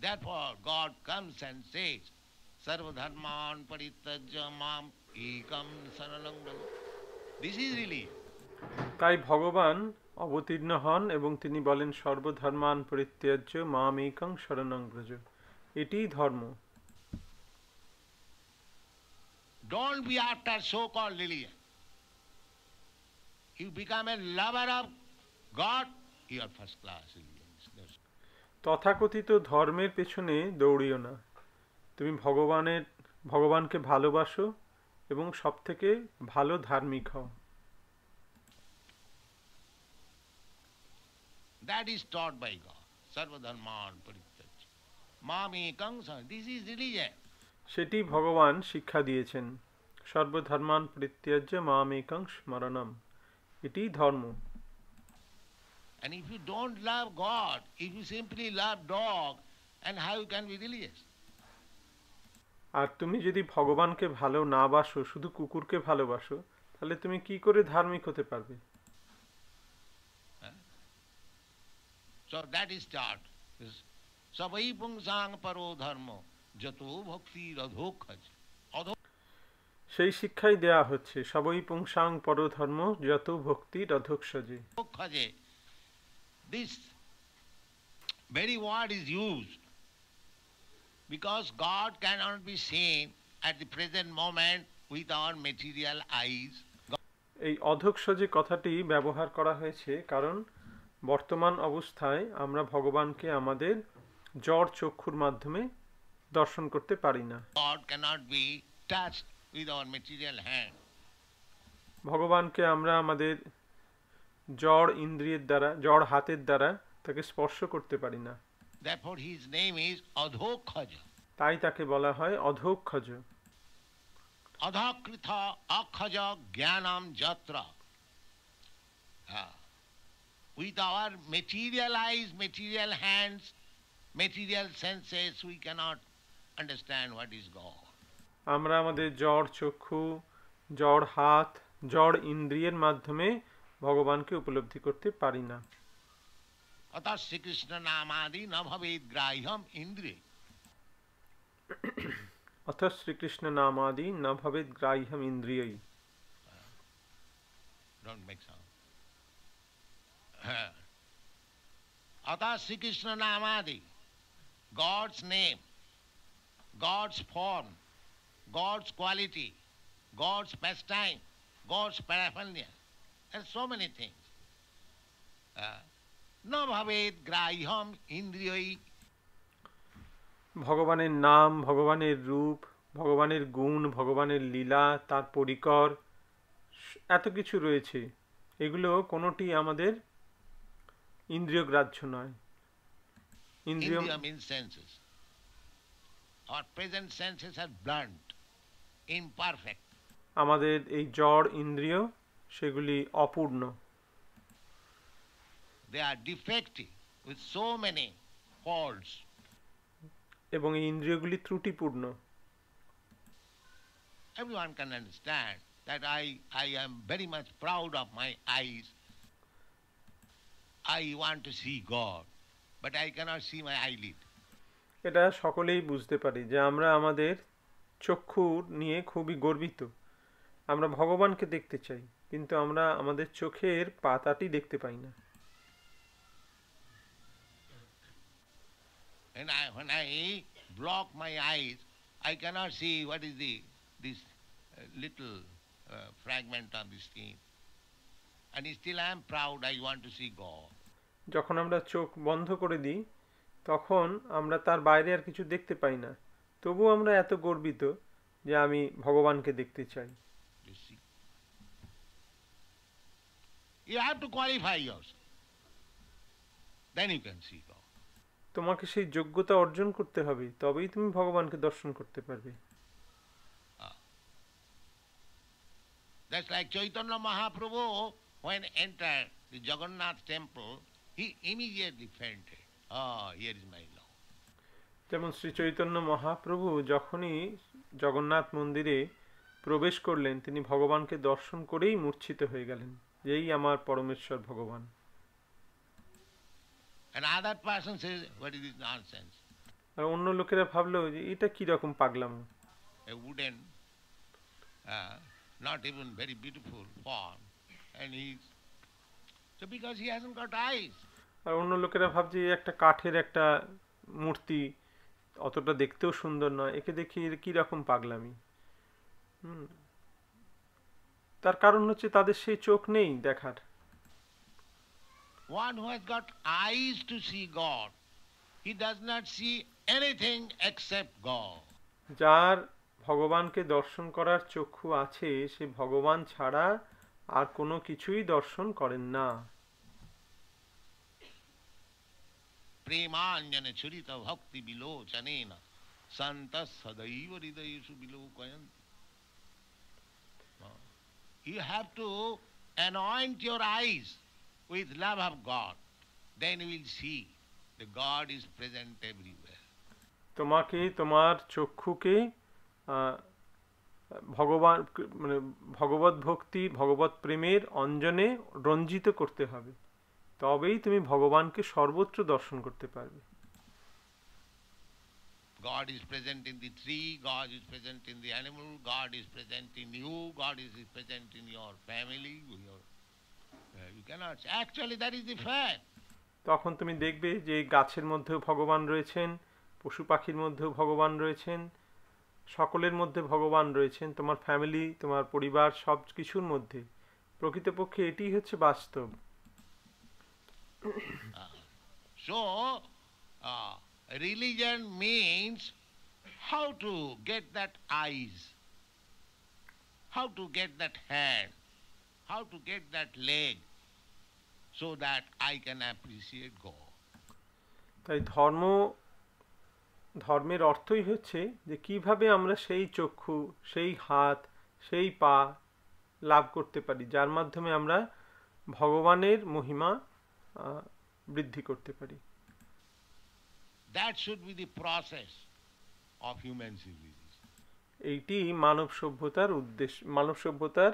Therefore, God comes and says, dharman paritajya mam ekam sanalam This is really তাই ভগবান অবতীর্ণ হন এবং তিনি বলেন সর্বধর্মান পরিত্যাজ্য মাম একং শরণং ব্রজ এটিই ধর্ম don't be after so-called religion. become a lover of God you first class তথাকথিত ধর্মের পেছনে দৌড়িও না তুমি ভগবানের ভগবানকে ভালোবাসো এবং সব থেকে ভালো ধার্মিক হও that is taught by God সর্বধর্মান পরিত্যাজ মামেকং দিস ইজ রিলিজিয়ন সেটি ভগবান শিক্ষা দিয়েছেন সর্বধর্মান পরিত্যাজ্য মামেকং স্মরণম এটি ধর্ম And if you don't love God, if you simply love dog, and how you can be religious? আর তুমি যদি ভগবানকে ভালো না বাসো শুধু কুকুরকে ভালোবাসো তাহলে তুমি কি করে ধার্মিক হতে পারবে So that is start. সবাই পুংসাং পরো ধর্ম যত ভক্তি রধোক্ষজ সেই শিক্ষাই দেয়া হচ্ছে সবই পুংসাং ধর্ম যত ভক্তি রধোক্ষজে This very word is used because God cannot be seen at the present moment with our material eyes. এই অধ্যক্ষ যে কথাটি ব্যবহার করা হয়েছে কারণ বর্তমান অবস্থায় আমরা ভগবানকে আমাদের জ্বর চক্ষুর মাধ্যমে দর্শন করতে পারি না ভগবানকে আমরা আমাদের জড় ইন্দ্রিয়ের দ্বারা জড় হাতের দ্বারা তাকে স্পর্শ করতে পারি না তাই তাকে বলা হয় অধোক্ষজ অধাকৃত অক্ষজ জ্ঞানাম যাত্রা হ্যাঁ। with our material eyes, material hands material senses we cannot understand what is God. আমরা আমাদের জড় চক্ষু জড় হাত জড় ইন্দ্রিয়ের মাধ্যমে ভগবানকে উপলব্ধি করতে পারি না অতএব শ্রীকৃষ্ণ নামাদি ন ভবেদ গ্রাহ্যম ইন্দ্রে অথ শ্রীকৃষ্ণ নামাদি ন ভবেদ গ্রাহ্যম ইন্দ্রিয়ই don't make sound. Atas Sri Krishna Namadi, God's name, God's form, God's quality, God's pastime, God's paraphernalia. and so many things. না ভাবেদ গ্রাহ্যম ইন্দ্রিয়ই ভগবানের নাম ভগবানের রূপ ভগবানের গুণ ভগবানের লীলা তার পরিকর এত কিছু রয়েছে এগুলো কোনোটি আমাদের ইন্দ্রিয় গ্রাহ্য নয় ইন্দ্রিয় means senses. Our present senses are blunt, imperfect. আমাদের এই জড় ইন্দ্রিয় সেগুলি অপূর্ণ they are defective with so many faults এবং এই ইন্দ্রিয়গুলি ত্রুটিপূর্ণ everyone can understand that i i am very much proud of my eyes i want to see god but i cannot see my eyelid এটা সকলেই বুঝতে পারি যে আমরা আমাদের চক্ষু নিয়ে খুবই গর্বিত আমরা ভগবানকে দেখতে চাই কিন্তু আমরা আমাদের চোখের পাতাটি দেখতে পাই না And I, when I block my eyes, I cannot see what is the this uh, little uh, fragment on the skin. And still I am proud. I want to see God. যখন আমরা চোখ বন্ধ করে দিই তখন আমরা তার বাইরে আর কিছু দেখতে পাই না তবু আমরা এত গর্বিত যে আমি ভগবানকে দেখতে চাই You have to qualify yourself. Then you can see God. তোমাকে সেই যোগ্যতা অর্জন করতে হবে তবেই তুমি ভগবানকে দর্শন করতে পারবে That's like Chaitanya Mahaprabhu, when entered the Jagannath temple, he immediately fainted. Oh, here is my Lord. যেমন শ্রী চৈতন্য মহাপ্রভু যখনই জগন্নাথ মন্দিরে প্রবেশ করলেন তিনি ভগবানকে দর্শন করেই মূর্ছিত হয়ে গেলেন এই আমার পরমেশ্বর ভগবান আর অন্য লোকেরা ভাবলো যে এটা কি রকম পাগলাম uh, আর অন্য লোকেরা ভাবছে একটা কাঠের একটা মূর্তি অতটা দেখতেও সুন্দর নয় একে দেখি কি রকম পাগলামি হুম তার কারণ হচ্ছে তাদের সেই চোখ নেই দেখার one who has got eyes to see god he does not see anything except god যার ভগবানকে দর্শন করার চক্ষু আছে সে ভগবান ছাড়া আর কোনো কিছুই দর্শন করেন না প্রেমাঞ্জন চরিত ভক্তি বিলোচনেন সন্ত সদৈব হৃদয়েষু বিলোকয়ন্ত You have to anoint your eyes with love of God. Then you will see the God is present everywhere. তোমাকে তোমার চক্ষুকে ভগবান মানে ভগবত ভক্তি ভগবত প্রেমের অঞ্জনে রঞ্জিত করতে হবে তবেই তুমি ভগবানকে সর্বত্র দর্শন করতে পারবে God is present in the tree, God is present in the animal, God is present in you, God is present in your family. Your, uh, you cannot. Actually, that is the fact. তখন তুমি দেখবে যে গাছের মধ্যেও ভগবান রয়েছেন পশু পাখির মধ্যেও ভগবান রয়েছেন সকলের মধ্যে ভগবান রয়েছেন তোমার ফ্যামিলি তোমার পরিবার সব কিছুর মধ্যে প্রকৃতপক্ষে এটি হচ্ছে বাস্তব so religion means how to get that eyes, how to get that hand, how to get that leg, so that I can appreciate God. তাই ধর্ম ধর্মের অর্থই হচ্ছে যে কিভাবে আমরা সেই চক্ষু সেই হাত সেই পা লাভ করতে পারি যার মাধ্যমে আমরা ভগবানের মহিমা বৃদ্ধি করতে পারি That should be the process of human civilization. এইটি মানব সভ্যতার উদ্দেশ্য মানব সভ্যতার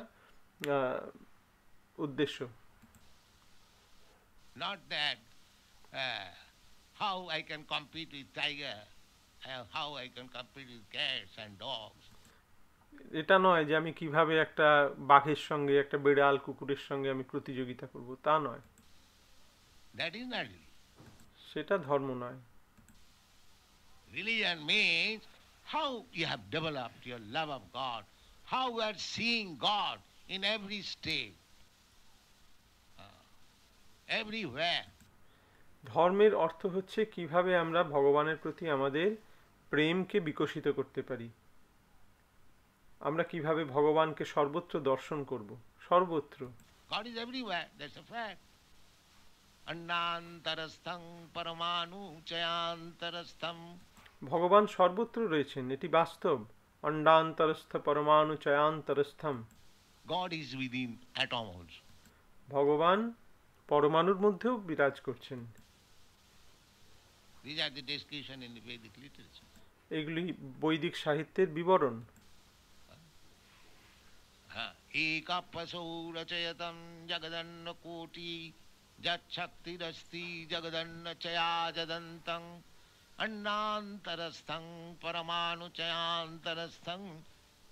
উদ্দেশ্য not that uh, how I can compete with tiger how I can compete with cats and dogs এটা নয় যে আমি কিভাবে একটা বাঘের সঙ্গে একটা বিড়াল কুকুরের সঙ্গে আমি প্রতিযোগিতা করব তা নয় দ্যাট ইজ সেটা ধর্ম নয় Religion means how you have developed your love of God, how you are seeing God in every stage, everywhere. ধর্মের অর্থ হচ্ছে কিভাবে আমরা ভগবানের প্রতি আমাদের প্রেমকে বিকশিত করতে পারি আমরা কিভাবে ভগবানকে সর্বত্র দর্শন করব সর্বত্র God is everywhere. That's a fact. অন্নান্তরস্থং পরমাণু চয়ান্তরস্থম ভগবান সর্বত্র রয়েছেন এটি বাস্তব অন্ডান্তরস্থ পরমাণু চয়ান্তরস্থম গড ইজ উইদিন অ্যাটমস ভগবান পরমাণুর মধ্যেও বিরাজ করছেন These আর the description এগুলি বৈদিক সাহিত্যের বিবরণ হ্যাঁ, একাপসৌরচয়তম জগদন্ন কোটি যৎশক্তিরস্তি জগদন্ন চয়া জদন্তং அண்ணாந்தரஸ்தங் பரமானுச்சயாந்தரஸ்தங்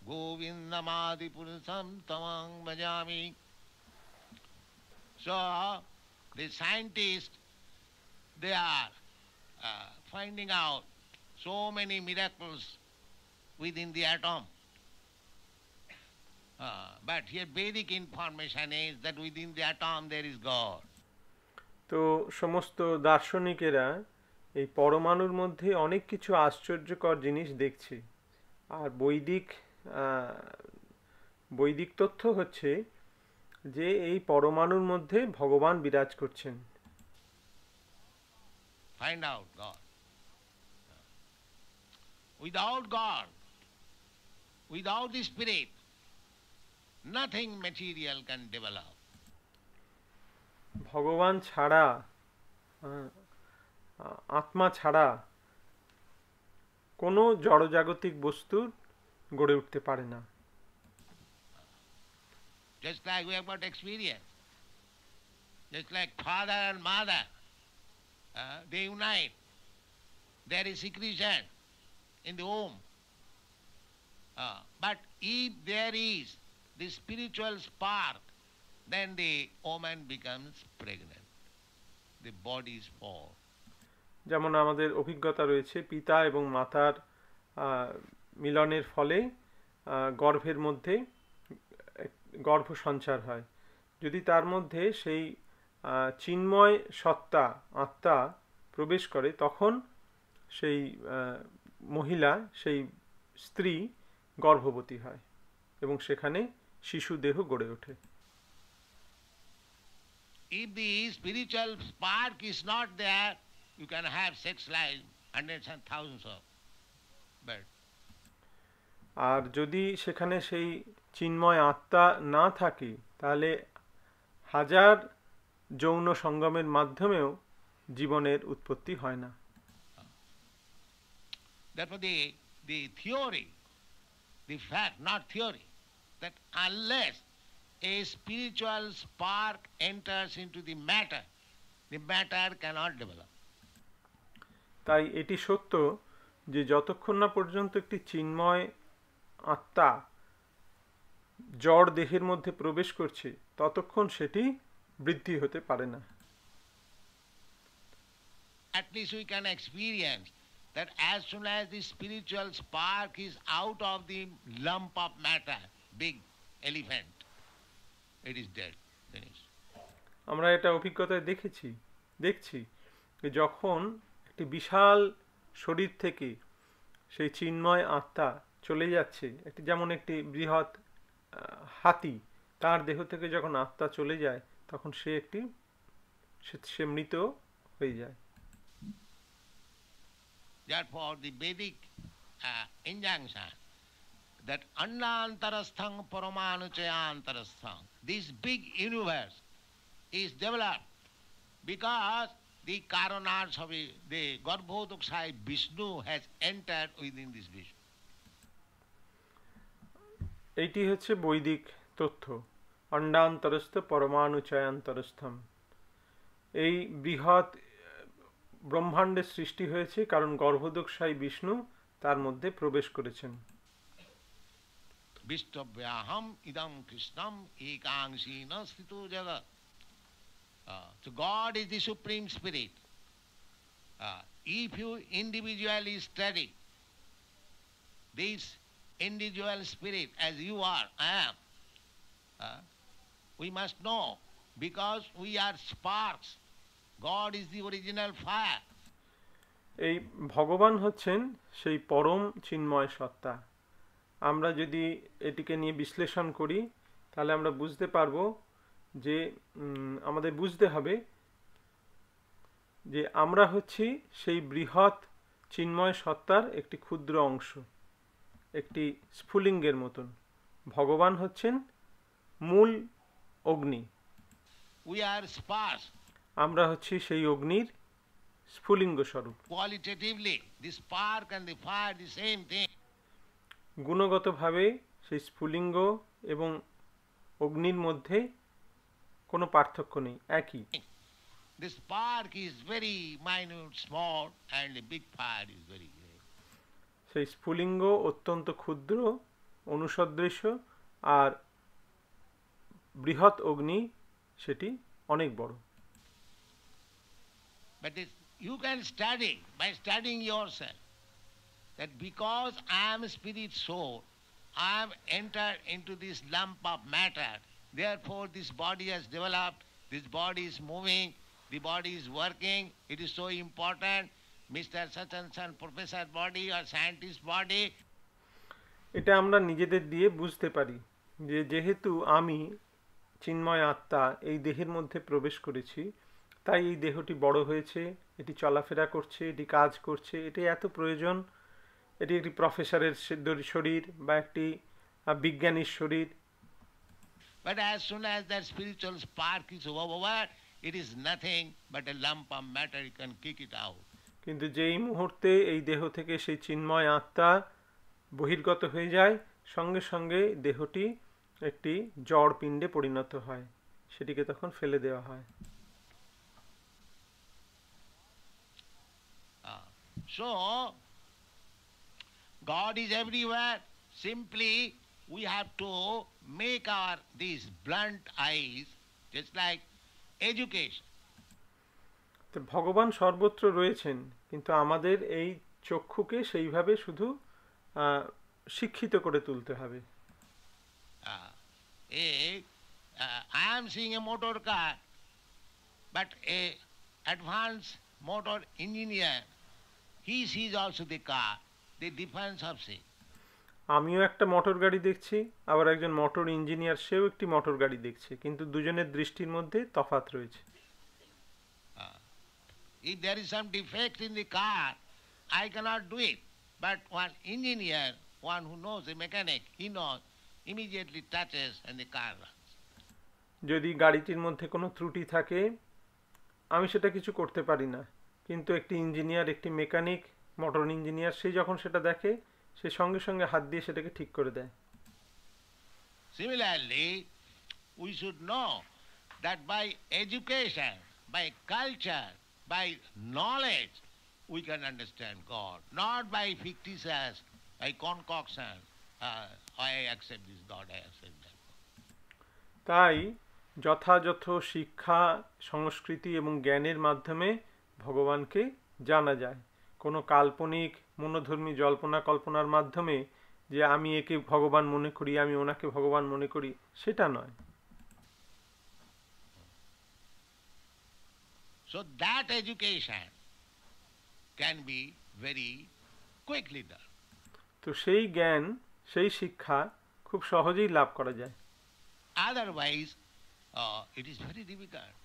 கோவிந்தமாதிபுருஷம் தமாங் பஜாமி so the scientist they are finding out so many miracles within the atom. Uh, but here Vedic information is that within the atom there is God. তো সমস্ত দার্শনিকেরা এই পরমাণুর মধ্যে অনেক কিছু আশ্চর্যকর জিনিস দেখছে আর বৈদিক বৈদিক তথ্য হচ্ছে যে এই পরমাণুর মধ্যে ভগবান বিরাজ করছেন find out God. Without God, without the Spirit, nothing material can develop. ভগবান ছাড়া আত্মা ছাড়া কোনো জড়জাগতিক বস্তুর গড়ে উঠতে পারে না Just like we have got experience. Just like father and mother, uh, they unite. There is secretion in the womb. Uh, but if there is the spiritual spark, then the woman becomes pregnant. The body is formed. যেমন আমাদের অভিজ্ঞতা রয়েছে পিতা এবং মাতার মিলনের ফলে গর্ভের মধ্যে গর্ভ সঞ্চার হয় যদি তার মধ্যে সেই চিন্ময় সত্তা আত্মা প্রবেশ করে তখন সেই মহিলা সেই স্ত্রী গর্ভবতী হয় এবং সেখানে শিশু দেহ গড়ে ওঠে If the spiritual spark is not there, You can have sex life, hundreds and thousands of. But আর যদি সেখানে সেই চিন্ময় আত্মা না থাকে তাহলে হাজার যৌন সঙ্গমের মাধ্যমেও জীবনের উৎপত্তি হয় না Therefore, the, the theory, the fact, not theory, that unless a spiritual spark enters into the matter, the matter cannot develop. তাই এটি সত্য যে যতক্ষণ না পর্যন্ত একটি চিন্ময় আত্মা জড় দেহের মধ্যে প্রবেশ করছে ততক্ষণ সেটি বৃদ্ধি হতে পারে না at least we can experience that as soon as the spiritual spark is out of the lump of matter, big elephant, it is dead. Finished. আমরা এটা অভিজ্ঞতায় দেখেছি দেখছি যখন একটি বিশাল শরীর থেকে সেই চিন্ময় আত্মা চলে যাচ্ছে একটি যেমন একটি বৃহৎ হাতি তার দেহ থেকে যখন আত্মা চলে যায় তখন সে একটি সে মৃত হয়ে যায় Therefore, the Vedic uh, injunction that annantarasthang paramanuchayantarasthang, this big universe is developed because কারণ আর হবে দে Garbhodok Sai Vishnu has entered within this vision. এইটি হচ্ছে বৈদিক তথ্য অণ্ডান্তরস্থ পরমাণুচয়ান্তরস্থম এই বৃহৎ ব্রহ্মাণ্ডের সৃষ্টি হয়েছে কারণ গর্ভদোকসাই বিষ্ণু তার মধ্যে প্রবেশ করেছেন বিষ্টব্যাহম ইদম কৃষ্ণম একাংশী না স্থিত জগৎ Uh, so God is the Supreme Spirit. Uh, if you individually study this individual spirit as you are, I am, uh, we must know because we are sparks. God is the original fire. এই ভগবান হচ্ছেন সেই পরম চিন্ময় সত্তা আমরা যদি এটিকে নিয়ে বিশ্লেষণ করি তাহলে আমরা বুঝতে পারবো যে আমাদের বুঝতে হবে যে আমরা হচ্ছি সেই বৃহৎ চিন্ময় সত্তার একটি ক্ষুদ্র অংশ একটি স্ফুলিঙ্গের মতন ভগবান হচ্ছেন মূল অগ্নি আমরা হচ্ছি সেই অগ্নির স্ফুলিঙ্গ স্বরূপ গুণগতভাবে সেই স্ফুলিঙ্গ এবং অগ্নির মধ্যে কোনো পার্থক্য নেই একই This spark is very minute, small, and big fire is very সেই স্ফুলিঙ্গ অত্যন্ত ক্ষুদ্র অনুসদৃশ্য আর বৃহৎ অগ্নি সেটি অনেক বড় you can study by studying yourself that because I am spirit soul, I have entered into this lump of matter Therefore, this body has developed, this body is moving, the body is working. It is so important. Mr. such and professor body or scientist body. এটা আমরা নিজেদের দিয়ে বুঝতে পারি যে যেহেতু আমি চিন্ময় আত্মা এই দেহের মধ্যে প্রবেশ করেছি তাই এই দেহটি বড় হয়েছে এটি চলাফেরা করছে এটি কাজ করছে এটি এত প্রয়োজন এটি একটি প্রফেসরের শরীর বা একটি বিজ্ঞানীর শরীর But as soon as that spiritual spark is over, it is nothing but a lump of matter, you can kick it out. কিন্তু যেই মুহূর্তে এই দেহ থেকে সেই চিন্ময় আত্মা বহির্গত হয়ে যায় সঙ্গে সঙ্গে দেহটি একটি জড় পিণ্ডে পরিণত হয় সেটিকে তখন ফেলে দেওয়া হয় so God is everywhere simply we have to make our these blunt eyes just like education. তো ভগবান সর্বত্র রয়েছেন কিন্তু আমাদের এই চক্ষুকে সেইভাবে শুধু শিক্ষিত করে তুলতে হবে I am seeing a motor car but a advance motor engineer he sees also the car the difference of seeing আমিও একটা মোটর গাড়ি দেখছি আবার একজন মোটর ইঞ্জিনিয়ার সেও একটি মোটর গাড়ি দেখছে কিন্তু দুজনের দৃষ্টির মধ্যে তফাত রয়েছে if there is some defect in the car i cannot do it but one engineer one who knows the mechanic he knows immediately touches and the car runs যদি গাড়িটির মধ্যে কোনো ত্রুটি থাকে আমি সেটা কিছু করতে পারি না কিন্তু একটি ইঞ্জিনিয়ার একটি মেকানিক মোটর ইঞ্জিনিয়ার সে যখন সেটা দেখে সে সঙ্গে সঙ্গে হাত দিয়ে সেটাকে ঠিক করে দেয় similarly we should know that by education by culture by knowledge we can understand God not by fictitious by concoction I accept this God I accept that তাই যথাযথ শিক্ষা সংস্কৃতি এবং জ্ঞানের মাধ্যমে ভগবানকে জানা যায় কোনো কাল্পনিক মনোধর্মী জল্পনা কল্পনার মাধ্যমে যে আমি একে ভগবান মনে করি আমি ওনাকে ভগবান মনে করি সেটা নয় so that education can be very quickly done তো সেই জ্ঞান সেই শিক্ষা খুব সহজেই লাভ করা যায় otherwise it is very difficult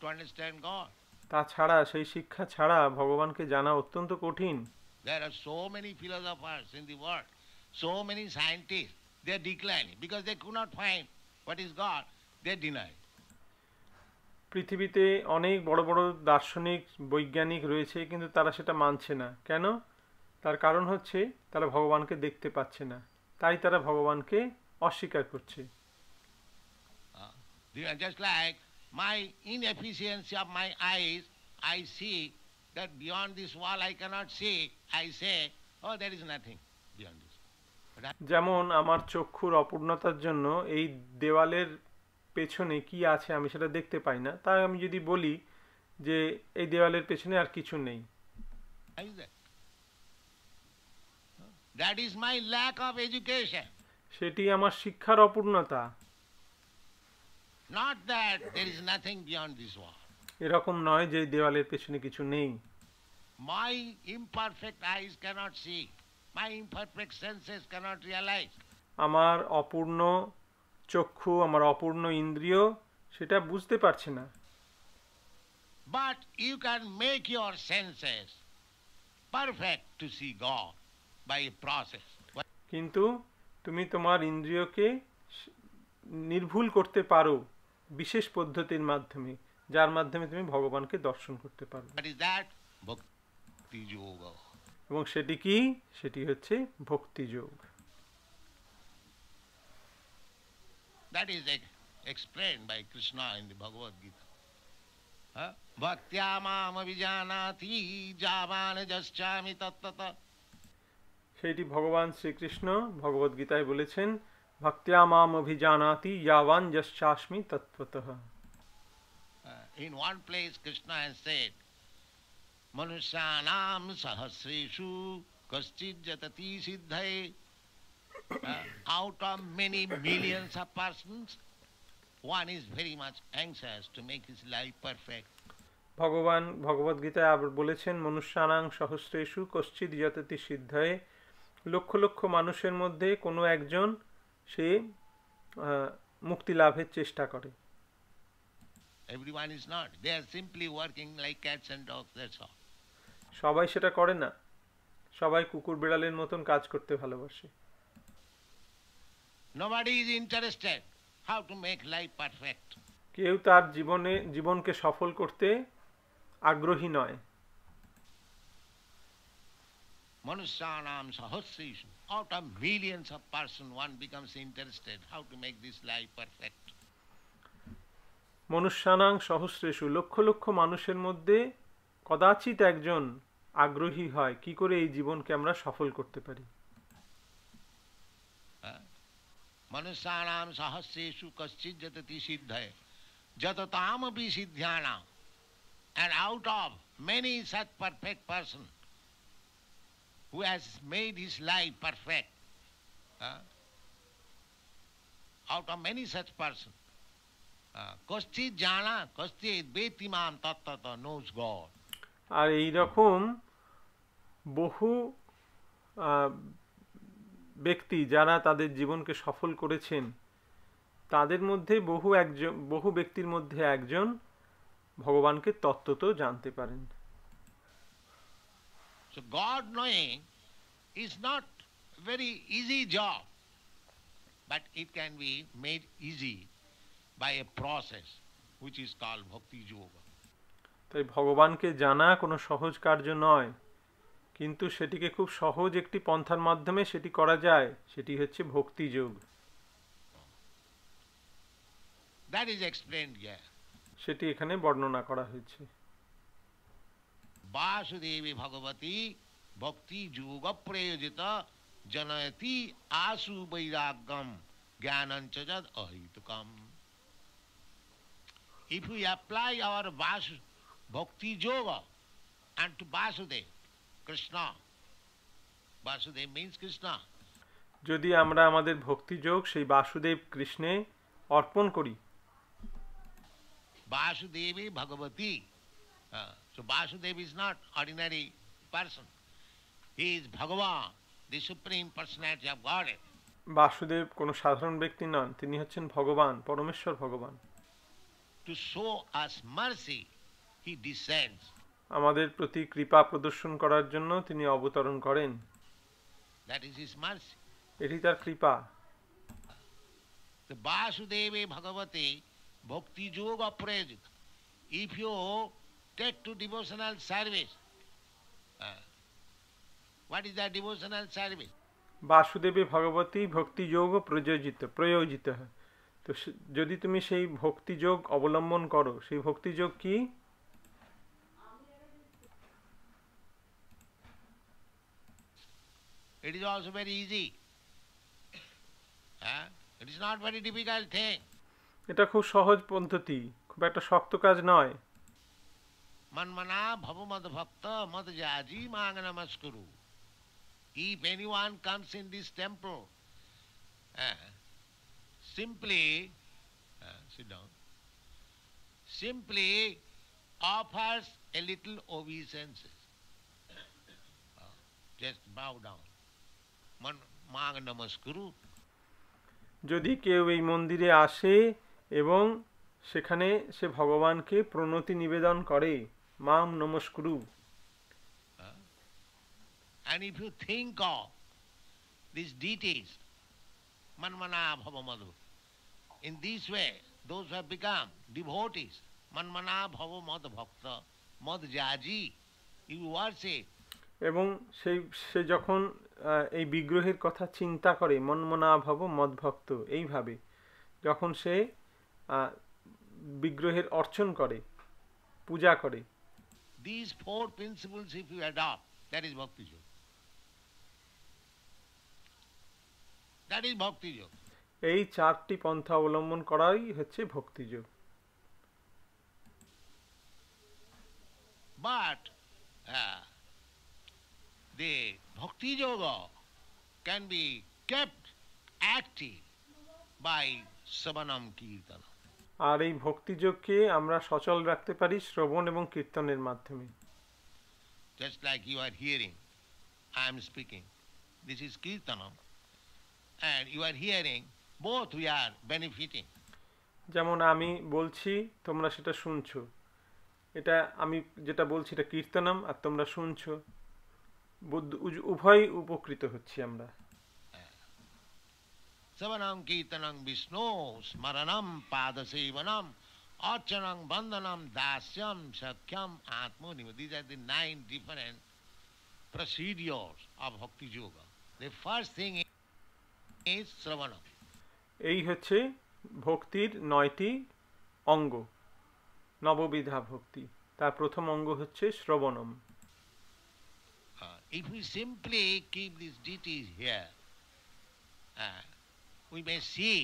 to understand God তাছাড়া সেই শিক্ষা ছাড়া ভগবানকে জানা অত্যন্ত কঠিন There are so many philosophers in the world, so many scientists, they are declining because they could not find what is God, they deny. পৃথিবীতে অনেক বড় বড় দার্শনিক বৈজ্ঞানিক রয়েছে কিন্তু তারা সেটা মানছে না কেন তার কারণ হচ্ছে তারা ভগবানকে দেখতে পাচ্ছে না তাই তারা ভগবানকে অস্বীকার করছে just like my inefficiency of my eyes, I see that beyond this wall I cannot see. I say, oh, there is nothing beyond this. যেমন আমার চক্ষুর অপূর্ণতার জন্য এই দেওয়ালের পেছনে কি আছে আমি সেটা দেখতে পাই না তাই আমি যদি বলি যে এই দেওয়ালের পেছনে আর কিছু নেই সেটি আমার শিক্ষার অপূর্ণতা not that there is nothing beyond this wall এরকম নয় যে দেওয়ালের পেছনে কিছু নেই my imperfect eyes cannot see my imperfect senses cannot realize আমার অপূর্ণ চক্ষু আমার অপূর্ণ ইন্দ্রিয় সেটা বুঝতে পারছে না but you can make your senses perfect to see god by a process কিন্তু তুমি তোমার ইন্দ্রিয়কে নির্ভুল করতে পারো বিশেষ পদ্ধতির মাধ্যমে যার মাধ্যমে তুমি ভগবানকে দর্শন করতে পারবে এবং সেটি কি সেটি হচ্ছে ভক্তিযোগ that is explained by Krishna in the Bhagavad Gita. ভক্তিয়া মাম অভিজানাতি যাবান যশ্চামি তত্তত সেটি ভগবান শ্রীকৃষ্ণ ভগবদ্গীতায় বলেছেন Bhaktya mam abhijanati yavan yaschashmi tatvatah. In one place Krishna has said, Manusyanam sahasreshu kaschid jatati siddhay. Uh, out of many millions of persons, one is very much anxious to make his life perfect. ভগবান ভগবদ গীতায় আবার বলেছেন মনুষ্যানাং সহস্রেশু কশ্চিৎ যততি সিদ্ধায় লক্ষ লক্ষ মানুষের মধ্যে কোনো একজন সে মুক্তি লাভের চেষ্টা করে সবাই সেটা করে না সবাই কুকুর বিড়ালের মতন কাজ করতে ভালোবাসে কেউ তার জীবনে জীবনকে সফল করতে আগ্রহী নয় মনুষ্যানাম সহস্রীষ্ণ out of millions of persons, one becomes interested how to make this life perfect. মনুষ্যানাং সহস্রেশু লক্ষ লক্ষ মানুষের মধ্যে কদাচিত একজন আগ্রহী হয় কি করে এই জীবনকে আমরা সফল করতে পারি মনুষ্যানাম সহস্রেশু কশ্চিত যতটি সিদ্ধ যত তাম বি সিদ্ধানাম and out of many such perfect person who has made his life perfect. Uh, out of many such persons, কষ্টি জানা কষ্টি বেতিমাম তত্ত্বত নোজ গড আর এই রকম বহু ব্যক্তি যারা তাদের জীবনকে সফল করেছেন তাদের মধ্যে বহু একজন বহু ব্যক্তির মধ্যে একজন ভগবানকে তত্ত্বত জানতে পারেন So God knowing is not a very easy job, but it can be made easy by a process which is called bhakti yoga. তাই ভগবানকে জানা কোনো সহজ কার্য নয় কিন্তু সেটিকে খুব সহজ একটি পন্থার মাধ্যমে সেটি করা যায় সেটি হচ্ছে ভক্তি যোগ সেটি এখানে বর্ণনা করা হয়েছে वासुदेवी भगवती भक्ति जोग प्रयोजित जनयती आसु वैराग्यम ज्ञान चद अहितुकम इफ यू अप्लाई अवर वास bhakti yoga and to Vasudeva Krishna Vasudeva means Krishna যদি আমরা আমাদের ভক্তিযোগ সেই বাসুদেব কৃষ্ণে অর্পণ করি বাসুদেবী So Basudev is not ordinary person. He is Bhagavan, the Supreme Personality of Godhead. Basudeb কোনো সাধারণ ব্যক্তি নন তিনি হচ্ছেন ভগবান পরমেশ্বর ভগবান to show us mercy he descends আমাদের প্রতি কৃপা প্রদর্শন করার জন্য তিনি অবতরণ করেন এটি তার কৃপা বাসুদেবে ভগবতে ভক্তি যোগ অপ্রয়োজিত if you take to devotional service. Uh, what is the devotional service? বাসুদেবী ভগবতী ভক্তিযোগ প্রযোজিত প্রয়োজিত তো যদি তুমি সেই ভক্তিযোগ অবলম্বন করো সেই ভক্তিযোগ কি It is also very easy. Uh, it is not very difficult thing. এটা খুব সহজ পদ্ধতি খুব একটা শক্ত কাজ নয় मनमना भव मद भक्त मद जाजी मांग नमस्कुरु if anyone comes in this temple uh, simply uh, sit down simply offers a little obeisances uh, just bow down man mang namaskuru যদি কেউ এই মন্দিরে আসে এবং সেখানে সে ভগবানকে প্রণতি নিবেদন করে মাম নমস্কুরু and if you think of this details মনমনা ভব মধু in this way those have become devotees মনমনা ভব মদ মদ জাজি ইউ আর সে এবং সেই সে যখন এই বিগ্রহের কথা চিন্তা করে মনমনা ভব মদ ভক্ত এইভাবে যখন সে বিগ্রহের অর্চন করে পূজা করে These four principles, if you adopt, that is bhakti yoga. That is bhakti yoga. এই চারটি পন্থা অবলম্বন করাই হচ্ছে ভক্তিযোগ but they bhakti yoga can be kept active by শ্রবণম কীর্তনম আর এই ভক্তিযোগকে আমরা সচল রাখতে পারি শ্রবণ এবং কীর্তনের মাধ্যমে just like you are hearing i am speaking this is kirtanam and you are hearing both we are benefiting যেমন আমি বলছি তোমরা সেটা শুনছো এটা আমি যেটা বলছি এটা কীর্তনম আর তোমরা শুনছো উভয় উপকৃত হচ্ছি আমরা శవనం కీర్తనం విష్ణు స్మరణం పాదసేవనం অর্চনং বন্দনম দাস্যম সখ্যম আত্মনিবেদ these are nine different procedure of bhakti yoga the first thing is শ্রবণম এই হচ্ছে ভক্তির নয়টি অঙ্গ নববিধা ভক্তি তার প্রথম অঙ্গ হচ্ছে শ্রবণম if you simply keep this ডিট is here we may see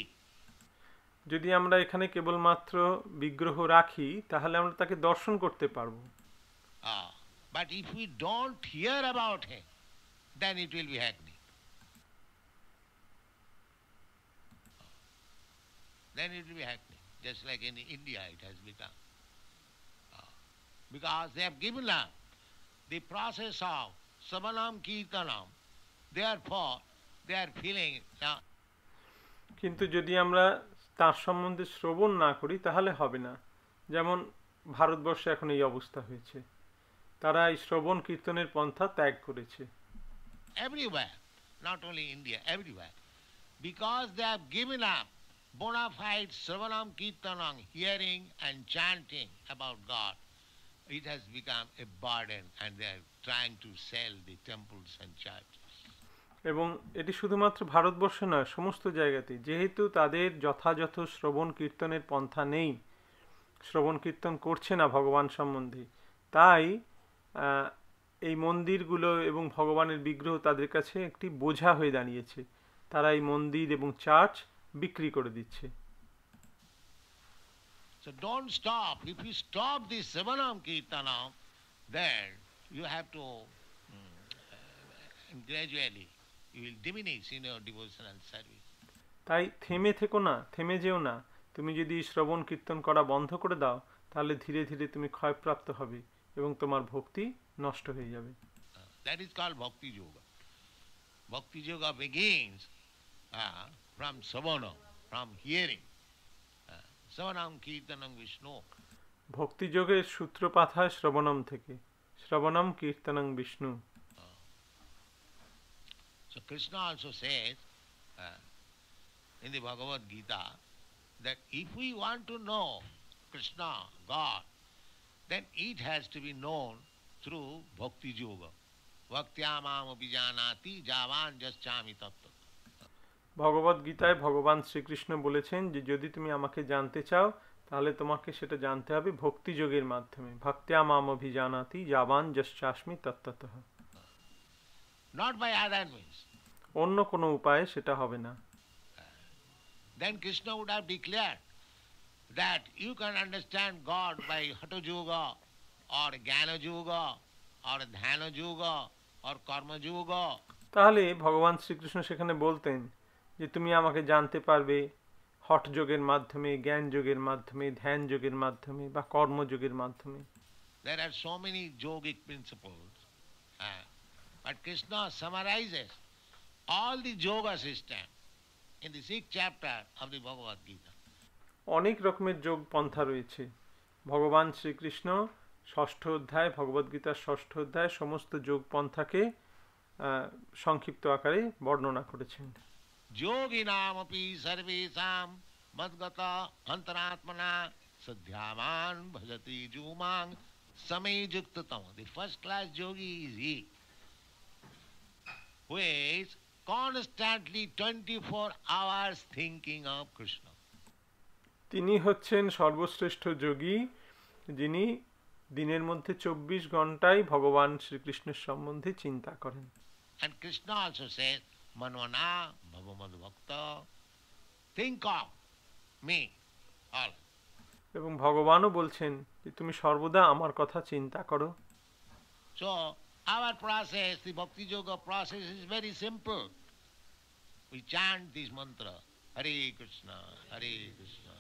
যদি আমরা এখানে কেবলমাত্র বিগ্রহ রাখি তাহলে আমরা তাকে দর্শন করতে পারব but if we don't hear about him then it will be হ্যাগনি then it will be happening, just like in India it has become. Because they have given up the process of samanam kirtanam, therefore they are feeling now কিন্তু যদি আমরা তার সম্বন্ধে শ্রবণ না করি তাহলে হবে না যেমন ভারতবর্ষে এখন এই অবস্থা হয়েছে তারা এই শ্রবণ কীর্তনের পন্থা ত্যাগ করেছে everywhere not only india everywhere because they have given up bona fide sravanam kirtanam hearing and chanting about god it has become a burden and they are trying to sell the temples and churches এবং এটি শুধুমাত্র ভারতবর্ষে নয় সমস্ত জায়গাতে যেহেতু তাদের যথাযথ শ্রবণ কীর্তনের পন্থা নেই শ্রবণ কীর্তন করছে না ভগবান সম্বন্ধে তাই এই মন্দিরগুলো এবং ভগবানের বিগ্রহ তাদের কাছে একটি বোঝা হয়ে দাঁড়িয়েছে তারা এই মন্দির এবং চার্চ বিক্রি করে দিচ্ছে So don't stop. If you stop this Sivanam Kirtanam, then you have to mm, uh, gradually তাই থেমে থেকো না থেমে যেও না তুমি যদি শ্রবণ কীর্তন করা বন্ধ করে দাও তাহলে ধীরে ধীরে তুমি ক্ষয়প্রাপ্ত হবে এবং তোমার ভক্তি নষ্ট হয়ে যাবে দ্যাট ইজ কল ভক্তি yoga bhakti yoga begins from shravana from hearing শ্রবণম কীর্তনম বিষ্ণু ভক্তিযোগের সূত্রপাত হয় শ্রবণম থেকে শ্রবণম কীর্তনং Vishnu So Krishna also says uh, in the Bhagavad Gita that if we want to know Krishna, God, then it has to be known through Bhakti Yoga. ভগবত গীতায় ভগবান শ্রীকৃষ্ণ বলেছেন যে যদি তুমি আমাকে জানতে চাও তাহলে তোমাকে সেটা জানতে হবে ভক্তিযোগের মাধ্যমে ভক্তিয়া মাম অভিজানাতি যাবান যশ্চাস্মি তত্ত্বত not by other means. অন্য কোনো উপায়ে সেটা হবে না then krishna would have declared that you can understand god by hatha yoga or jnana yoga or dhyana yoga or karma yoga তাহলে ভগবান শ্রীকৃষ্ণ সেখানে বলতেন যে তুমি আমাকে জানতে পারবে হট যোগের মাধ্যমে জ্ঞান যোগের মাধ্যমে ধ্যান যোগের মাধ্যমে বা কর্মযোগের মাধ্যমে there are so many yogic principles uh, But Krishna summarizes all the yoga system in the sixth chapter of the Bhagavad Gita. অনেক রকমের যোগ পন্থা রয়েছে ভগবান শ্রীকৃষ্ণ ষষ্ঠ অধ্যায় ভগবদ্গীতার ষষ্ঠ অধ্যায় সমস্ত যোগ পন্থাকে সংক্ষিপ্ত আকারে বর্ণনা করেছেন যোগী সর্বেষাম সর্বেশাম মদ্গত অন্তরাত্মনা সধ্যামান ভজতি জুমাং সমে যুক্ততম the first class yogi is he which constantly 24 hours thinking of Krishna. তিনি হচ্ছেন সর্বশ্রেষ্ঠ যোগী যিনি দিনের মধ্যে চব্বিশ ঘন্টায় ভগবান শ্রীকৃষ্ণের সম্বন্ধে চিন্তা করেন And Krishna also says, Manvana, Bhavamad Bhakta, think of me, all. এবং ভগবানও বলছেন যে তুমি সর্বদা আমার কথা চিন্তা করো So, Our process, the Bhakti Yoga process, is very simple. We chant this mantra Hare Krishna, Hare Krishna.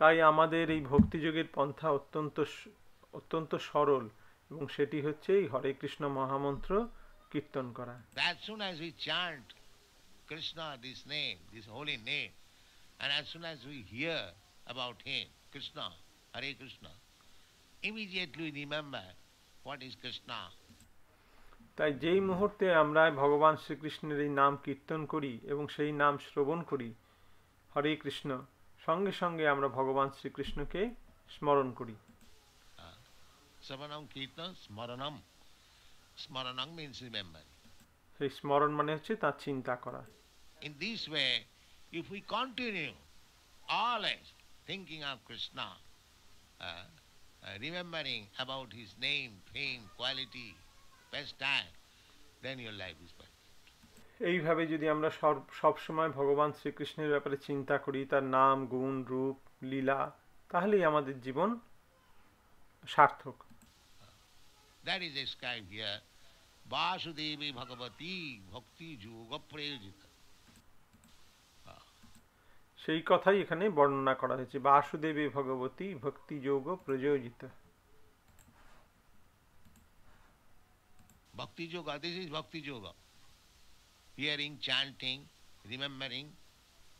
তাই আমাদের এই ভক্তিযোগের পন্থা অত্যন্ত অত্যন্ত সরল এবং সেটি হচ্ছে এই হরে কৃষ্ণ মহামন্ত্র কীর্তন করা As soon as we chant Krishna this name, this holy name, and as soon as we hear about him, Krishna, Hare Krishna, immediately remember what is Krishna. তাই যেই মুহূর্তে আমরা ভগবান শ্রীকৃষ্ণের এই নাম কীর্তন করি এবং সেই নাম শ্রবণ করি হরে কৃষ্ণ সঙ্গে সঙ্গে আমরা ভগবান শ্রীকৃষ্ণকে স্মরণ করি কীর্তন রিমেম্বার সেই স্মরণ মানে হচ্ছে তার চিন্তা করা in this way if we continue always thinking of Krishna, uh, uh, remembering about his name, fame, quality, best time, then your life is perfect. এইভাবে যদি আমরা সব সবসময় ভগবান শ্রীকৃষ্ণের ব্যাপারে চিন্তা করি তার নাম গুণ রূপ লীলা তাহলেই আমাদের জীবন সার্থক দ্যাট ইজ এসক্রাইব হিয়ার বাসুদেবী ভগবতী ভক্তি যোগ প্রয়োজিত সেই কথাই এখানে বর্ণনা করা হয়েছে বাসুদেবী ভগবতী ভক্তিযোগ প্রযোজিত ভক্তিযোগ this is bhakti yoga hearing chanting remembering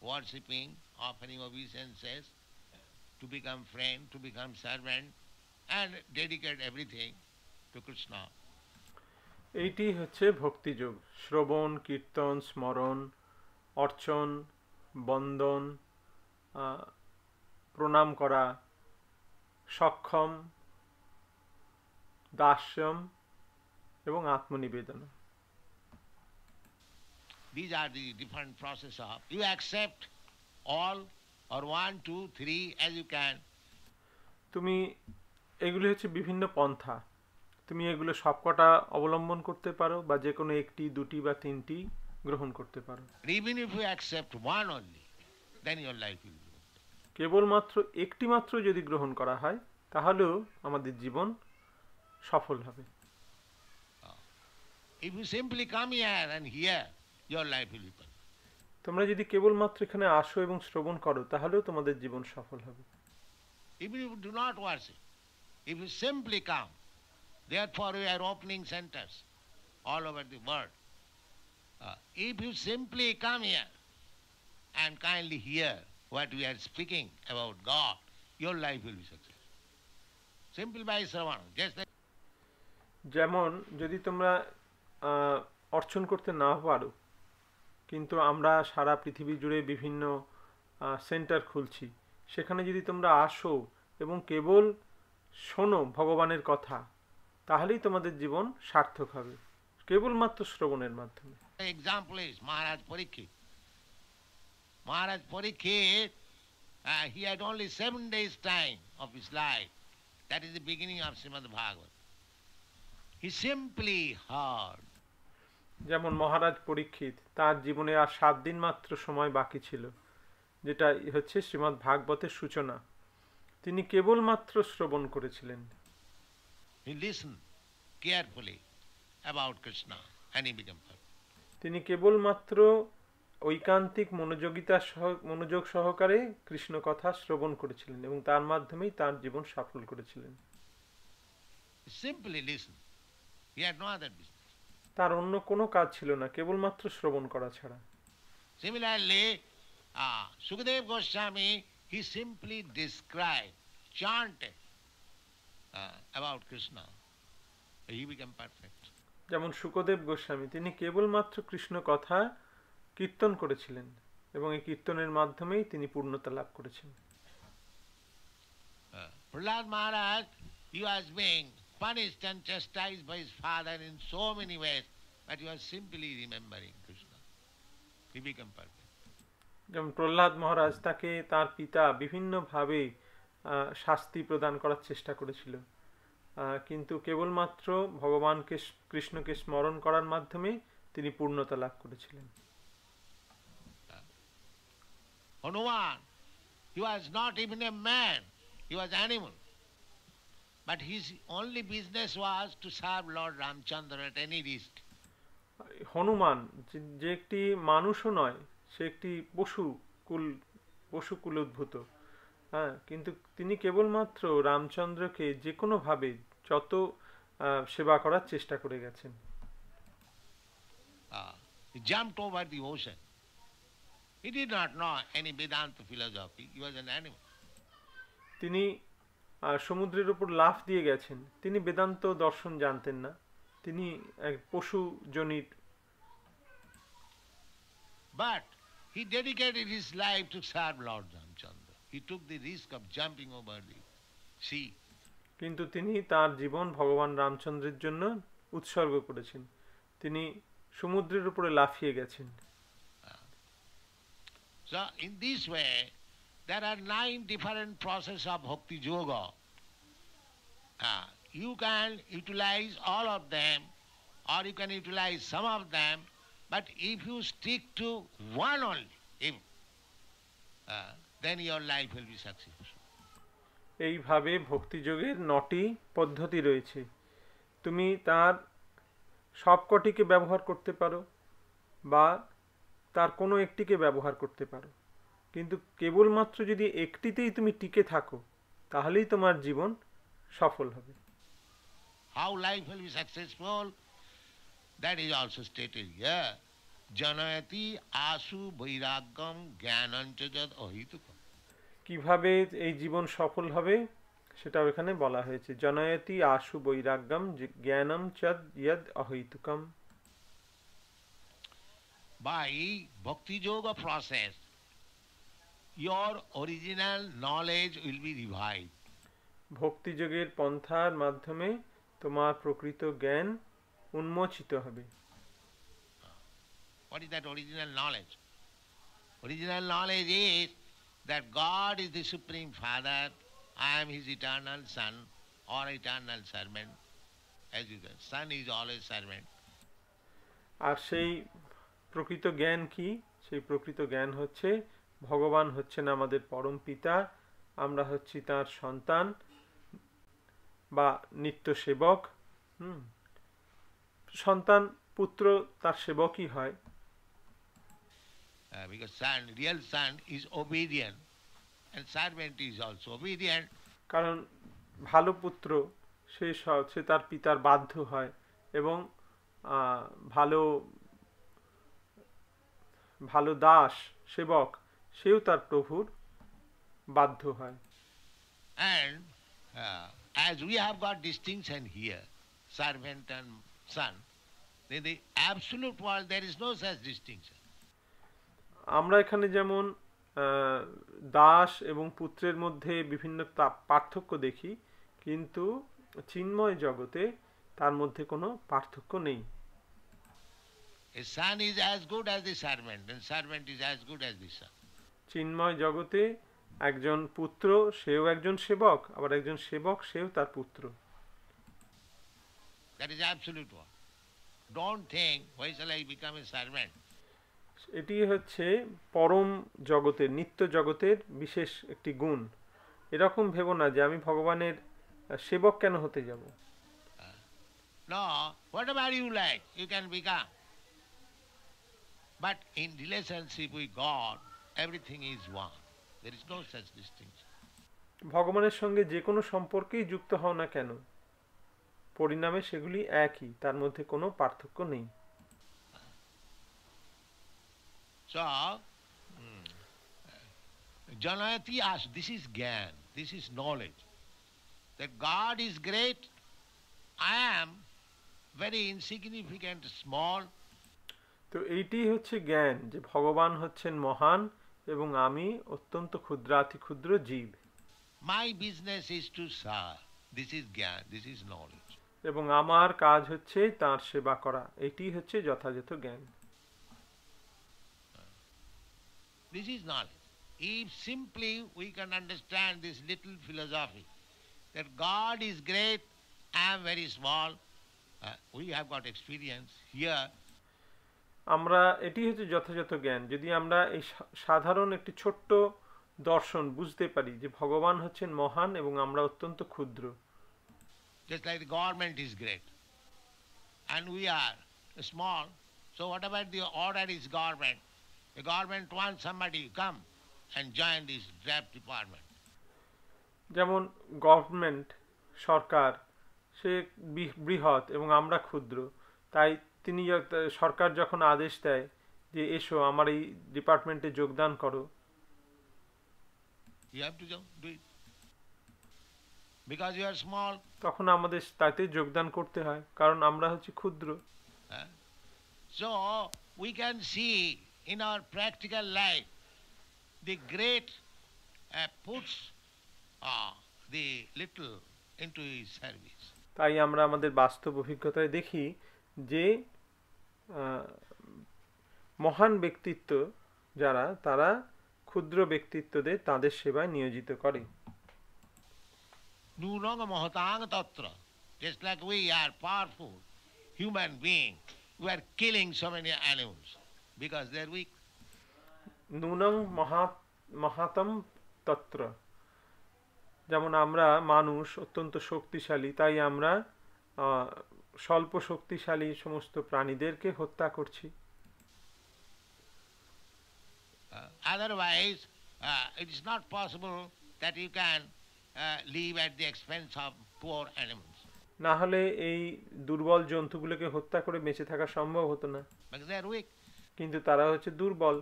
worshipping offering obeisances to become friend to become servant and dedicate everything to Krishna এইটি হচ্ছে ভক্তিযোগ শ্রবণ কীর্তন স্মরণ অর্চন বন্দন প্রণাম করা সক্ষম দাস্যম এবং আত্মনিবেদন These are the different process of you accept all or one, two, three as you can. তুমি এগুলি হচ্ছে বিভিন্ন পন্থা তুমি এগুলো সবকটা অবলম্বন করতে পারো বা যে কোনো একটি দুটি বা তিনটি গ্রহণ করতে পারো even if you accept one only then your life will কেবলমাত্র একটি মাত্র যদি গ্রহণ করা হয় তাহলেও আমাদের জীবন সফল হবে if you simply come here and hear your life will be তোমরা যদি কেবলমাত্র এখানে আসো এবং শ্রবণ করো তাহলেও তোমাদের জীবন সফল হবে if you do not worship if you simply come therefore we are opening centres all over the world Uh, if you simply come here and kindly hear what we are speaking about God, your life will be successful. Simple by Sravan. Just like যেমন যদি তোমরা অর্চন করতে না পারো কিন্তু আমরা সারা পৃথিবী জুড়ে বিভিন্ন সেন্টার খুলছি সেখানে যদি তোমরা আসো এবং কেবল শোনো ভগবানের কথা তাহলেই তোমাদের জীবন সার্থক হবে কেবলমাত্র শ্রবণের মাধ্যমে example is Maharaj Parikshit. Maharaj Parikshit, uh, he had only seven days' time of his life. That is the beginning of Srimad Bhagavat. He simply heard. যেমন মহারাজ পরীক্ষিত তার জীবনে আর সাত দিন মাত্র সময় বাকি ছিল যেটা হচ্ছে শ্রীমদ্ ভাগবতের সূচনা তিনি কেবলমাত্র শ্রবণ করেছিলেন He listened carefully about Krishna and he became perfect. তিনি কেবলমাত্র ঐকান্তিক মনোযোগিতা সহ মনোযোগ সহকারে কৃষ্ণ কথা শ্রবণ করেছিলেন এবং তার মাধ্যমেই তার জীবন সফল করেছিলেন তার অন্য কোনো কাজ ছিল না কেবলমাত্র শ্রবণ করা ছাড়া similarly Sukhdev Goswami he simply describe chant about Krishna he become perfect যেমন শুকদেব গোস্বামী তিনি কেবলমাত্র কৃষ্ণ কথা কীর্তন করেছিলেন এবং এই কীর্তনের মাধ্যমেই তিনি পূর্ণতা লাভ করেছেন Prahlad uh, Maharaj he was being punished and chastised by his father in so many ways but he was simply remembering krishna he became perfect যেমন প্রহ্লাদ মহারাজ তাকে তার পিতা বিভিন্নভাবে শাস্তি প্রদান করার চেষ্টা করেছিল কিন্তু কেবলমাত্র ভগবানকে কৃষ্ণকে স্মরণ করার মাধ্যমে তিনি পূর্ণতা লাভ করেছিলেন Hanuman he was not even a man he was animal but his only business was to serve lord Ramachandra at any risk Hanuman যে একটি মানুষও নয় সে একটি পশু কুল পশুকুল উদ্ভূত হ্যাঁ কিন্তু তিনি কেবলমাত্র রামচন্দ্রকে যে কোনোভাবে যত সেবা করার চেষ্টা করে গেছেন তিনি সমুদ্রের উপর লাফ দিয়ে গেছেন তিনি বেদান্ত দর্শন জানতেন না তিনি এক পশু জনিত but he dedicated his life to serve lord took the risk of jumping over the sea. কিন্তু তিনি তার জীবন ভগবান রামচন্দ্রের জন্য উৎসর্গ করেছেন তিনি সমুদ্রের উপরে লাফিয়ে গেছেন so in this way there are nine different process of bhakti yoga uh, you can utilize all of them or you can utilize some of them but if you stick to one only if uh, then your life will be successful. এইভাবে ভক্তিযোগের নটি পদ্ধতি রয়েছে তুমি তার সবকটিকে ব্যবহার করতে পারো বা তার কোনো একটিকে ব্যবহার করতে পারো কিন্তু কেবলমাত্র যদি একটিতেই তুমি টিকে থাকো তাহলেই তোমার জীবন সফল হবে how life will be successful that is also stated here জনয়তি আশু বৈরাগ্যম জ্ঞানঞ্চ যদ অহিতুক কিভাবে এই জীবন সফল হবে সেটাও এখানে বলা হয়েছে জনয়তি আশু বৈরাগ্যম জ্ঞানম চদ ইয়দ অহৈতুকম by bhakti yoga process your original knowledge will be revive ভক্তি যোগের পন্থার মাধ্যমে তোমার প্রকৃত জ্ঞান উন্মোচিত হবে what is that original knowledge original knowledge is that God is the Supreme Father, I am His eternal Son or eternal servant, as you can. Son is always servant. আর সেই প্রকৃত জ্ঞান কি সেই প্রকৃত জ্ঞান হচ্ছে ভগবান হচ্ছেন আমাদের পরম পিতা আমরা হচ্ছি তার সন্তান বা নিত্য সেবক সন্তান পুত্র তার সেবকই হয় Uh, because son, real son is obedient and servant is also obedient. কারণ ভালো পুত্র সে সে তার পিতার বাধ্য হয় এবং ভালো ভালো দাস সেবক সেও তার প্রভুর বাধ্য হয় and uh, as we have got distinction here servant and son then the absolute world there is no such distinction আমরা এখানে যেমন দাস এবং পুত্রের মধ্যে বিভিন্ন পার্থক্য দেখি কিন্তু চিন্ময় জগতে তার মধ্যে কোনো পার্থক্য নেই চিন্ময় জগতে একজন পুত্র সেও একজন সেবক আবার একজন সেবক সেও তার পুত্র That is absolute one. Don't think, why shall I become a servant? এটি হচ্ছে পরম জগতের নিত্য জগতের বিশেষ একটি গুণ এরকম ভেব না যে আমি ভগবানের সেবক কেন হতে যাব ভগবানের সঙ্গে যে কোনো সম্পর্কেই যুক্ত হও না কেন পরিণামে সেগুলি একই তার মধ্যে কোনো পার্থক্য নেই চাও জনায়তি আস this is gyan this is knowledge the that is great I I very insignificant small তো এইটি হচ্ছে জ্ঞান যে ভগবান হচ্ছেন মহান এবং আমি অত্যন্ত ক্ষুদ্রাতি ক্ষুদ্র জীব my business is to serve this is gyan this is knowledge এবং আমার কাজ হচ্ছে তার সেবা করা এটি হচ্ছে যথাযথ জ্ঞান This is knowledge. If simply we can understand this little philosophy that God is great, I am very small, uh, we have got experience here. আমরা এটি হচ্ছে যথাযথ জ্ঞান যদি আমরা এই সাধারণ একটি ছোট্ট দর্শন বুঝতে পারি যে ভগবান হচ্ছেন মহান এবং আমরা অত্যন্ত ক্ষুদ্র just like the government is great and we are small so what about the order is government The government wants somebody come and join this draft department. যেমন গভর্নমেন্ট সরকার সে বৃহৎ এবং আমরা ক্ষুদ্র তাই তিনি সরকার যখন আদেশ দেয় যে এসো আমার এই ডিপার্টমেন্টে যোগদান করো তখন আমাদের তাতে যোগদান করতে হয় কারণ আমরা হচ্ছে ক্ষুদ্র হ্যাঁ? So we can see in our practical life, the great uh, puts uh, the little into his service. তাই আমরা আমাদের বাস্তব অভিজ্ঞতায় দেখি যে মহান ব্যক্তিত্ব যারা তারা ক্ষুদ্র ব্যক্তিত্বদের তাদের সেবায় নিয়োজিত করে ন্যূনং মহতাং তত্র just like we are powerful human being we are killing so many animals because they are weak. নুনং মহাতম তত্র যেমন আমরা মানুষ অত্যন্ত শক্তিশালী তাই আমরা স্বল্প শক্তিশালী সমস্ত প্রাণীদেরকে হত্যা করছি otherwise uh, it is not possible that you can uh, live at the expense of poor animals না হলে এই দুর্বল জন্তুগুলোকে হত্যা করে বেঁচে থাকা সম্ভব হতো না because they are weak কিন্তু তারা হচ্ছে দুর্বল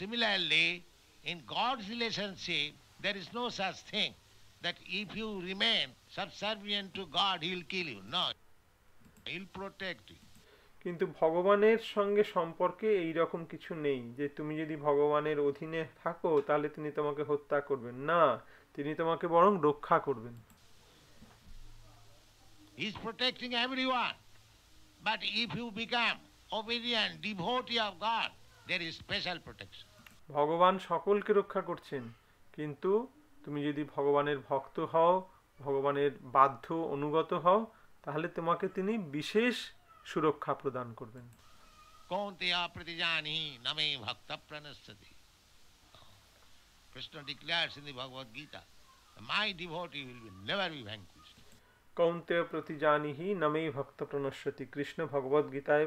similarly in God's relationship there is no such thing that if you remain subservient to God he'll kill you you. He'll he কিন্তু ভগবানের সঙ্গে সম্পর্কে এই রকম কিছু নেই যে তুমি যদি ভগবানের অধীনে থাকো তাহলে তিনি তোমাকে হত্যা করবেন না তিনি তোমাকে বরং রক্ষা করবেন is protecting everyone but if you become obedient devotee of God, there is special protection. ভগবান সকলকে রক্ষা করছেন কিন্তু তুমি যদি ভগবানের ভক্ত হও ভগবানের বাধ্য অনুগত হও তাহলে তোমাকে তিনি বিশেষ সুরক্ষা প্রদান করবেন কৌন্তেয়া প্রতি নামে নামেই মাই বি ভক্ত প্রণশ্রতি কৃষ্ণ ভগবদ্গীতায়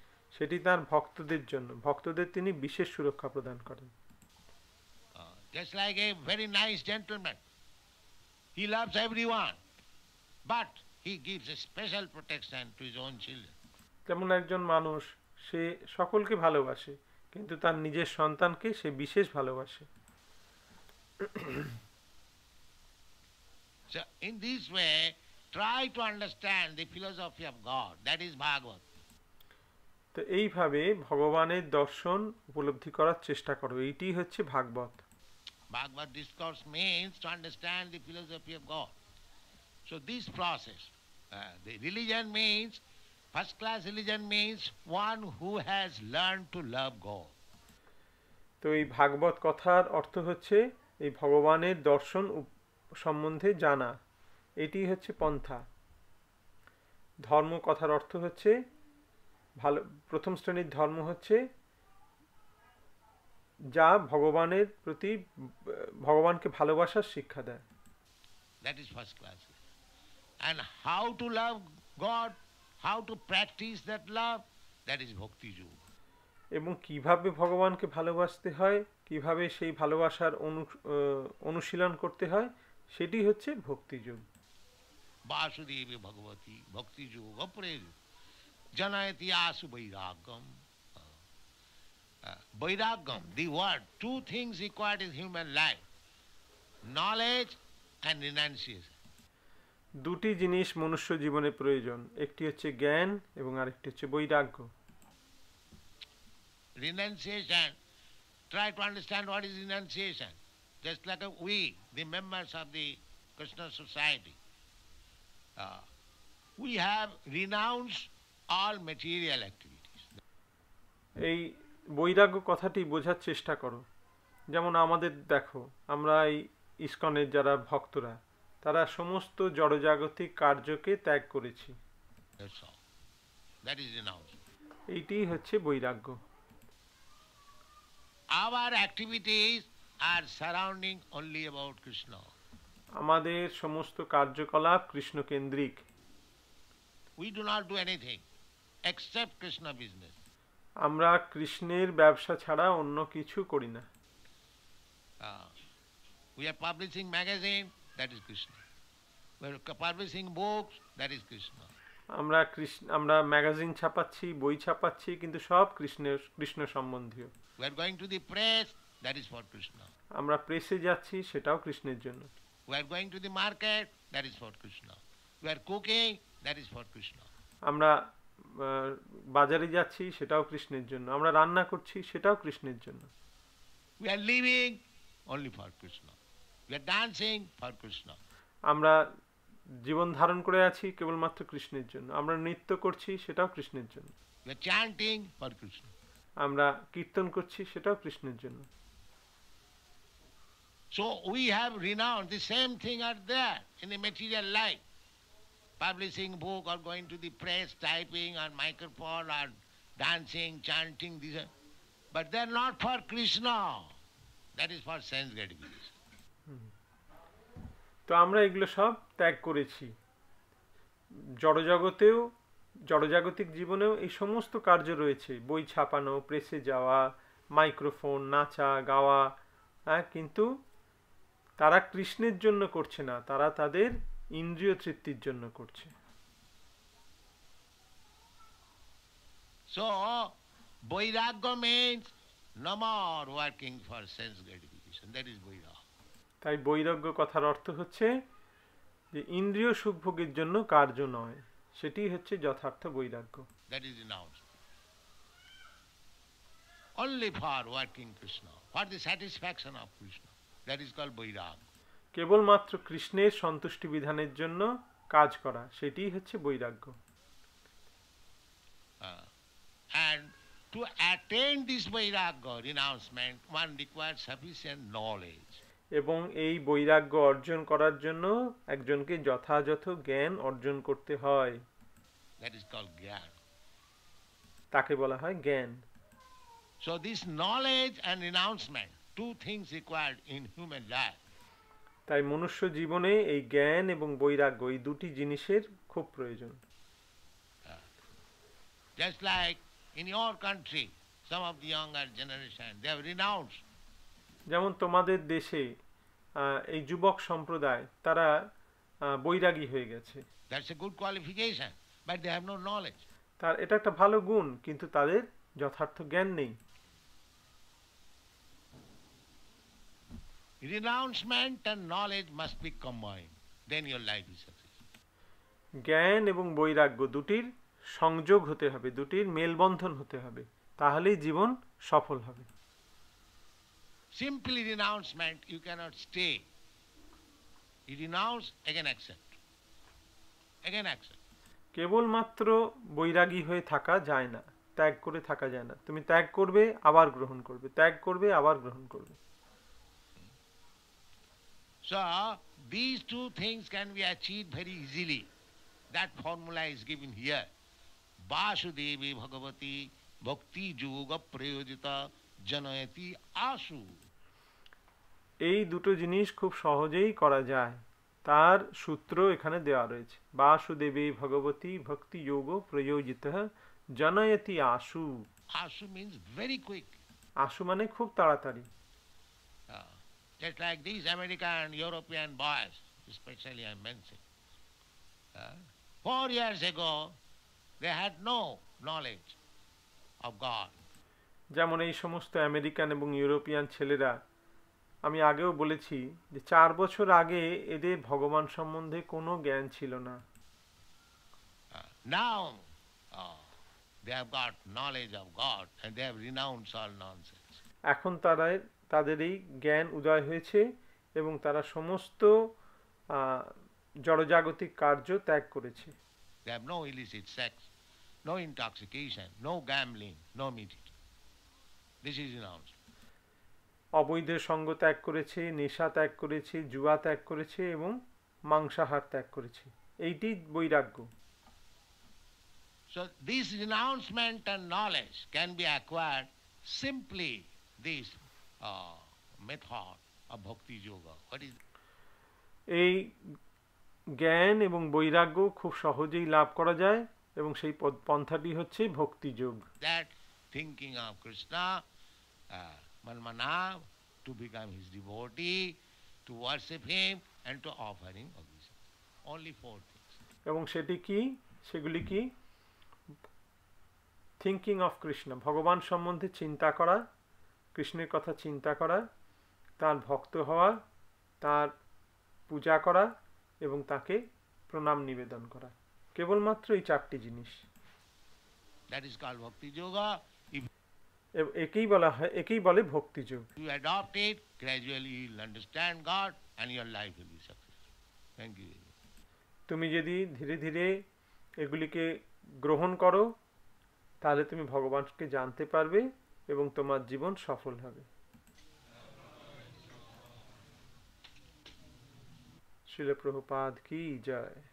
সেটি তার ভক্তদের জন্য ভক্তদের তিনি বিশেষ সুরক্ষা প্রদান করেন just like a very nice gentleman he loves everyone but he gives a special protection to his own children যেমন একজন মানুষ সে সকলকে ভালোবাসে কিন্তু তার নিজের সন্তানকে সে বিশেষ ভালোবাসে So in this way, try to understand the philosophy of God. That is Bhagavad. তো এইভাবে ভগবানের দর্শন উপলব্ধি করার চেষ্টা করো এইটি হচ্ছে Bhagavata Bhagavata discourse means to understand the philosophy of God so this process the religion means first class religion means one who has learn to love God তো এই ভাগবত কথার অর্থ হচ্ছে এই ভগবানের দর্শন সম্বন্ধে জানা এটি হচ্ছে পন্থা ধর্ম কথার অর্থ হচ্ছে ভালো প্রথম শ্রেণীর ধর্ম হচ্ছে যা ভগবানের প্রতি ভগবানকে ভালোবাসার শিক্ষা দেয় that is first class and how to love God how to practice that love that is bhakti yoga এবং কিভাবে ভগবানকে ভালোবাসতে হয় কিভাবে সেই ভালোবাসার অনুশীলন করতে হয় সেটি হচ্ছে ভক্তিযোগ বাসুদেব ভগবতী ভক্তিযোগ অপ্রেরিত janayati asu vairagam. Vairagam, the word, two things required in human life, knowledge and renunciation. দুটি জিনিস মনুষ্য জীবনে প্রয়োজন একটি হচ্ছে জ্ঞান এবং আরেকটি হচ্ছে বৈরাগ্য renunciation try to understand what is renunciation just like we the members of the krishna society we have renounced all material activities. এই বৈরাগ্য কথাটি বোঝার চেষ্টা করো যেমন আমাদের দেখো আমরা এই ইস্কনের যারা ভক্তরা তারা সমস্ত জড়জাগতিক কার্যকে ত্যাগ করেছি এইটি হচ্ছে বৈরাগ্য our activities are surrounding only about Krishna আমাদের সমস্ত কার্যকলাপ কৃষ্ণ কেন্দ্রিক we do not do anything except Krishna business. আমরা কৃষ্ণের ব্যবসা ছাড়া অন্য কিছু করি না we are publishing magazine that is krishna we are publishing books that is krishna আমরা কৃষ্ণ আমরা ম্যাগাজিন ছাপাচ্ছি বই ছাপাচ্ছি কিন্তু সব কৃষ্ণের কৃষ্ণ সম্বন্ধীয় we are going to the press that is for krishna আমরা প্রেসে যাচ্ছি সেটাও কৃষ্ণের জন্য we are going to the market that is for krishna we are cooking that is for krishna আমরা বাজারে যাচ্ছি সেটাও কৃষ্ণের জন্য আমরা রান্না করছি সেটাও কৃষ্ণের জন্য আমরা জীবন ধারণ করে আছি কেবলমাত্র কৃষ্ণের জন্য আমরা নৃত্য করছি সেটাও কৃষ্ণের জন্য আমরা কীর্তন করছি সেটাও কৃষ্ণের জন্য So we have renounced the same thing are there in the material life. publishing book or going to the press, typing or microphone or dancing, chanting, these are, but they are not for Krishna. That is for sense gratification. তো আমরা এগুলো সব ত্যাগ করেছি জড়জগতেও জড়জাগতিক জীবনেও এই সমস্ত কার্য রয়েছে বই ছাপানো প্রেসে যাওয়া মাইক্রোফোন নাচা গাওয়া হ্যাঁ কিন্তু তারা কৃষ্ণের জন্য করছে না তারা তাদের ইন্দ্রিয় তৃপ্তির জন্য করছে সো বৈরাগ্য means no working for sense sense gratification is is বৈরাগ্য তাই বৈরাগ্য কথার অর্থ হচ্ছে যে ইন্দ্রিয় সুখ ভোগের জন্য কার্য নয় সেটি হচ্ছে যথার্থ বৈরাগ্য that is only for working Krishna for the satisfaction of Krishna that is call বৈরাগ্য কেবলমাত্র কৃষ্ণের সন্তুষ্টি বিধানের জন্য কাজ করা সেটি হচ্ছে বৈরাগ্য and to attain this vairagya renouncement one requires sufficient knowledge এবং এই বৈরাগ্য অর্জন করার জন্য একজনকে যথাযথ জ্ঞান অর্জন করতে হয় that is called জ্ঞান তাকে বলা হয় জ্ঞান so this knowledge and renouncement two things required in human life তাই মনুষ্য জীবনে এই জ্ঞান এবং বৈরাগ্য এই দুটি জিনিসের খুব প্রয়োজন uh, just like in your country some of the younger generation they have renounce যেমন তোমাদের দেশে এই যুবক সম্প্রদায় তারা বৈরাগী হয়ে গেছে that's a good qualification but they have no knowledge তার এটা একটা ভালো গুণ কিন্তু তাদের যথার্থ জ্ঞান নেই renouncement and knowledge must be combine then your life is জ্ঞান এবং বৈরাগ্য দুটির সংযোগ হতে হবে দুটির মেলবন্ধন হতে হবে তাহলেই জীবন সফল হবে simply renouncement you cannot stay you again accept again কেবলমাত্র বৈরাগী হয়ে থাকা যায় না ত্যাগ করে থাকা যায় না তুমি ত্যাগ করবে আবার গ্রহণ করবে ত্যাগ করবে আবার গ্রহণ করবে So these two things can be achieved very easily. That formula is given here. Vasudevi Bhagavati Bhakti Yoga Prayojita Janayati Asu. এই দুটো জিনিস খুব সহজেই করা যায় তার সূত্র এখানে দেওয়া রয়েছে বাসুদেবী ভগবতী ভক্তি যোগ প্রয়োজিত জনয়তি আশু আশু মিন্স ভেরি কুইক আশু মানে খুব তাড়াতাড়ি just like these American, and European boys, especially I mentioned. Uh, four years ago, they had no knowledge of God. যেমন এই সমস্ত আমেরিকান এবং ইউরোপিয়ান ছেলেরা আমি আগেও বলেছি যে চার বছর আগে এদের ভগবান সম্বন্ধে কোনো জ্ঞান ছিল না এখন তারা তাদের এই জ্ঞান উদয় হয়েছে এবং তারা সমস্ত জড়জাগতিক কার্য ত্যাগ করেছে অবৈধ সঙ্গ ত্যাগ করেছে নেশা ত্যাগ করেছে জুয়া ত্যাগ করেছে এবং মাংসাহার ত্যাগ করেছে এইটি বৈরাগ্য So this renouncement and knowledge can be acquired simply these uh, method of bhakti yoga. এই জ্ঞান এবং বৈরাগ্য খুব সহজেই লাভ করা যায় এবং সেই পন্থাটি হচ্ছে ভক্তি যোগ দ্যাট থিঙ্কিং অফ কৃষ্ণা মনমনা to become his devotee to worship him and to offering only for এবং সেটি কি সেগুলি কি থিঙ্কিং অফ কৃষ্ণ ভগবান সম্বন্ধে চিন্তা করা কৃষ্ণের কথা চিন্তা করা তার ভক্ত হওয়া তার পূজা করা এবং তাকে প্রণাম নিবেদন করা কেবলমাত্র এই চারটি জিনিস একেই বলা হয় একেই বলে ভক্তিযোগ গ্র্যাজুয়ালি থ্যাংক ইউ তুমি যদি ধীরে ধীরে এগুলিকে গ্রহণ করো তাহলে তুমি ভগবানকে জানতে পারবে এবং তোমার জীবন সফল হবে শিলপ্রভুপাদ কি যায়